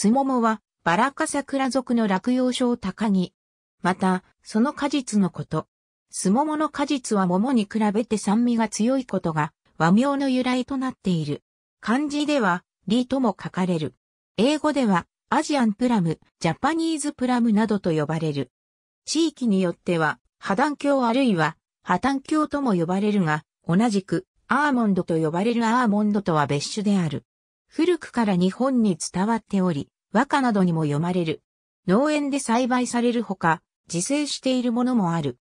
スモモは、バラカサクラ族の落葉症高木。また、その果実のこと。スモモの果実は桃に比べて酸味が強いことが和名の由来となっている。漢字では、リとも書かれる。英語では、アジアンプラム、ジャパニーズプラムなどと呼ばれる。地域によっては、破断鏡あるいは、破断鏡とも呼ばれるが、同じく、アーモンドと呼ばれるアーモンドとは別種である。古くから日本に伝わっており、和歌などにも読まれる。農園で栽培されるほか、自生しているものもある。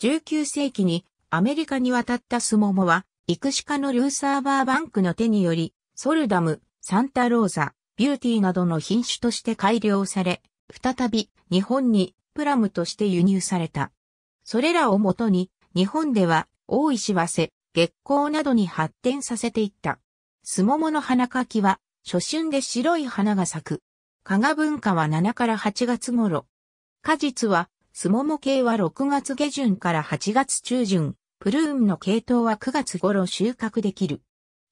19世紀にアメリカに渡ったスモモは、育種家のルーサーバーバンクの手により、ソルダム、サンタローザ、ビューティーなどの品種として改良され、再び日本にプラムとして輸入された。それらをもとに、日本では大石わせ、月光などに発展させていった。スモモの花かきは、初春で白い花が咲く。加賀文化は7から8月頃。果実は、スモモ系は6月下旬から8月中旬、プルーンの系統は9月頃収穫できる。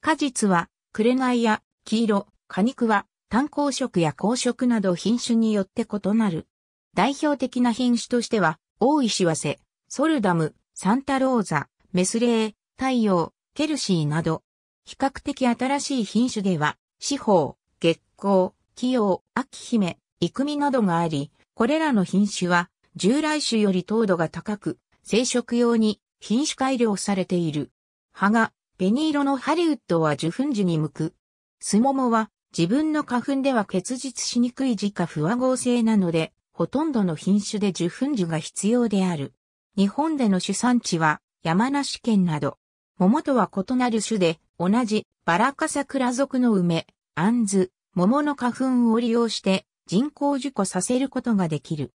果実は、紅や黄色、果肉は、単光色や光色など品種によって異なる。代表的な品種としては、大石和瀬、ソルダム、サンタローザ、メスレー、太陽、ケルシーなど、比較的新しい品種では、四方、月光、器用、秋姫、育美などがあり、これらの品種は従来種より糖度が高く、生殖用に品種改良されている。葉が紅色のハリウッドは受粉時に向く。スモモは自分の花粉では結実しにくい自家不和合成なので、ほとんどの品種で受粉樹が必要である。日本での主産地は山梨県など。桃とは異なる種で同じバラカサクラ属の梅、アンズ、桃の花粉を利用して人工受粉させることができる。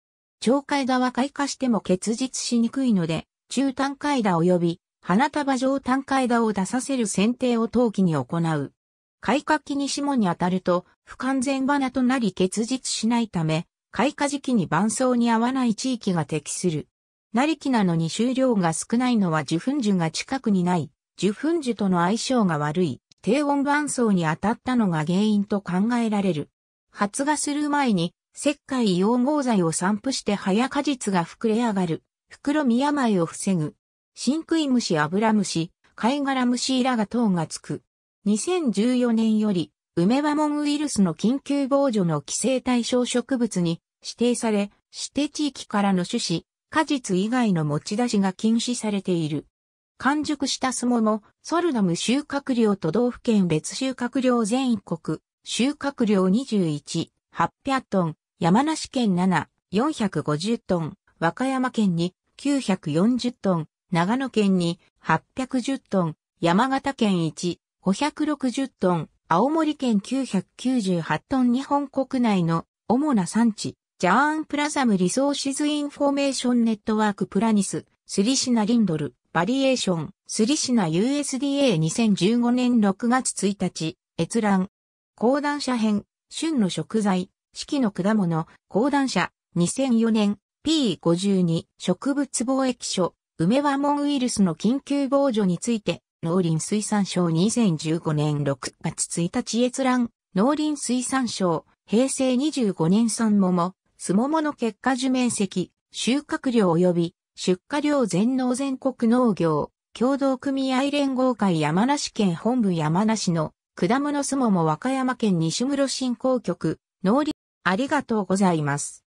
長海田は開花しても結実しにくいので、中短海段及び花束状短海段を出させる剪定を陶器に行う。開花期に霜に当たると不完全花となり結実しないため、開花時期に伴奏に合わない地域が適する。なりきなのに収量が少ないのは受粉樹が近くにない受粉樹との相性が悪い低温伴奏に当たったのが原因と考えられる。発芽する前に石灰溶合剤を散布して早果実が膨れ上がる。袋見病を防ぐ。真食い虫アブラムシ、貝殻虫イラガ等がつく。2014年より、梅モンウイルスの緊急防除の規制対象植物に指定され、指定地域からの種子、果実以外の持ち出しが禁止されている。完熟したスモモ、ソルナム収穫量都道府県別収穫量全国、収穫量21、800トン、山梨県7、450トン、和歌山県に940トン、長野県に810トン、山形県1、560トン、青森県998トン日本国内の主な産地、ジャーンプラザムリソーシズインフォーメーションネットワークプラニス、スリシナリンドル。バリエーション、スリシナ USDA2015 年6月1日、閲覧。講談社編、旬の食材、四季の果物、講談社、2004年、P52、植物貿易所、梅モンウイルスの緊急防除について、農林水産省2015年6月1日閲覧、農林水産省、平成25年産桃、すももの結果樹面積、収穫量及び出荷量全農全国農業、協同組合連合会山梨県本部山梨の果物すもも和歌山県西室振興局農林ありがとうございます。